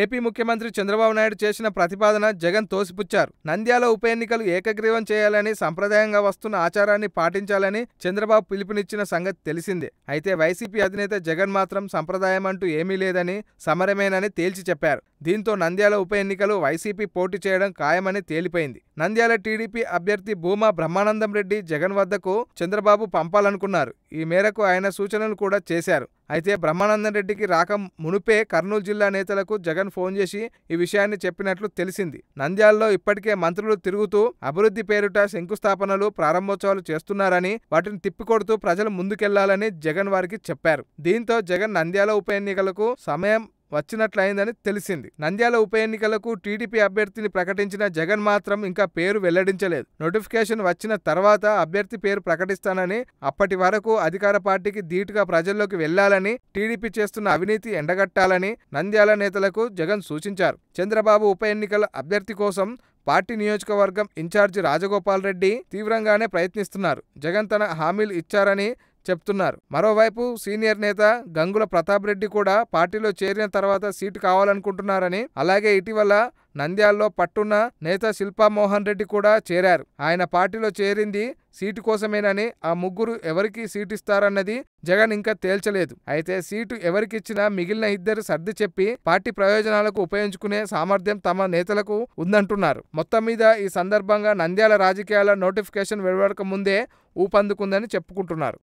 AP ముఖ్యమంత్రి చంద్రబాబు నాయుడు చేసిన ప్రతిపాదన జగన్ తోసిపుచ్చారు నంద్యాల ఉప ఎన్నికలు ఏకగ్రీవం చేయాలని సంప్రదాయంగా వస్తున్న ఆచారాన్ని పాటించాలని చంద్రబాబు పిలుపునిచ్చిన సంగతి తెలిసిందే అయితే వైసీపీ అధినేత జగన్ మాత్రం సంప్రదాయం అంటూ ఏమీ లేదని సమరమేనని తేల్చి చెప్పారు దీంతో నంద్యాల ఉప ఎన్నికలు వైసీపీ పోటీ చేయడం ఖాయమని తేలిపోయింది నంద్యాల టీడీపీ అభ్యర్థి భూమా బ్రహ్మానందం రెడ్డి జగన్ వద్దకు చంద్రబాబు పంపాలనుకున్నారు ఈ మేరకు ఆయన సూచనలు కూడా చేశారు అయితే బ్రహ్మానందన్ రెడ్డికి రాక మునుపే కర్నూలు జిల్లా నేతలకు జగన్ ఫోన్ చేసి ఈ విషయాన్ని చెప్పినట్లు తెలిసింది నంద్యాలలో ఇప్పటికే మంత్రులు తిరుగుతూ అభివృద్ధి పేరిట శంకుస్థాపనలు ప్రారంభోత్సవాలు చేస్తున్నారని వాటిని తిప్పికొడుతూ ప్రజలు ముందుకెళ్లాలని జగన్ వారికి చెప్పారు దీంతో జగన్ నంద్యాల ఉప ఎన్నికలకు సమయం వచ్చినట్లయిందని తెలిసింది నంద్యాల ఉప ఎన్నికలకు టీడీపీ అభ్యర్థిని ప్రకటించిన జగన్ మాత్రం ఇంకా పేరు వెల్లడించలేదు నోటిఫికేషన్ వచ్చిన తర్వాత అభ్యర్థి పేరు ప్రకటిస్తానని అప్పటి వరకు అధికార పార్టీకి ధీటుగా ప్రజల్లోకి వెళ్లాలని టీడీపీ చేస్తున్న అవినీతి ఎండగట్టాలని నంద్యాల నేతలకు జగన్ సూచించారు చంద్రబాబు ఉప ఎన్నికల అభ్యర్థి కోసం పార్టీ నియోజకవర్గం ఇన్ఛార్జి రాజగోపాల్ రెడ్డి తీవ్రంగానే ప్రయత్నిస్తున్నారు జగన్ తన హామీలు ఇచ్చారని చెప్తున్నారు మరోవైపు సీనియర్ నేత గంగుల ప్రతాప్ రెడ్డి కూడా పార్టీలో చేరిన తర్వాత సీటు కావాలనుకుంటున్నారని అలాగే ఇటీవల నంద్యాల్లో పట్టున్న నేత శిల్పా మోహన్ రెడ్డి కూడా చేరారు ఆయన పార్టీలో చేరింది సీటు కోసమేనని ఆ ముగ్గురు ఎవరికి సీటు ఇస్తారన్నది జగన్ ఇంకా తేల్చలేదు అయితే సీటు ఎవరికిచ్చినా మిగిలిన ఇద్దరు సర్ది చెప్పి పార్టీ ప్రయోజనాలకు ఉపయోగించుకునే సామర్థ్యం తమ నేతలకు ఉందంటున్నారు మొత్తం మీద ఈ సందర్భంగా నంద్యాల రాజకీయాల నోటిఫికేషన్ వెలువడక ముందే ఊపందుకుందని చెప్పుకుంటున్నారు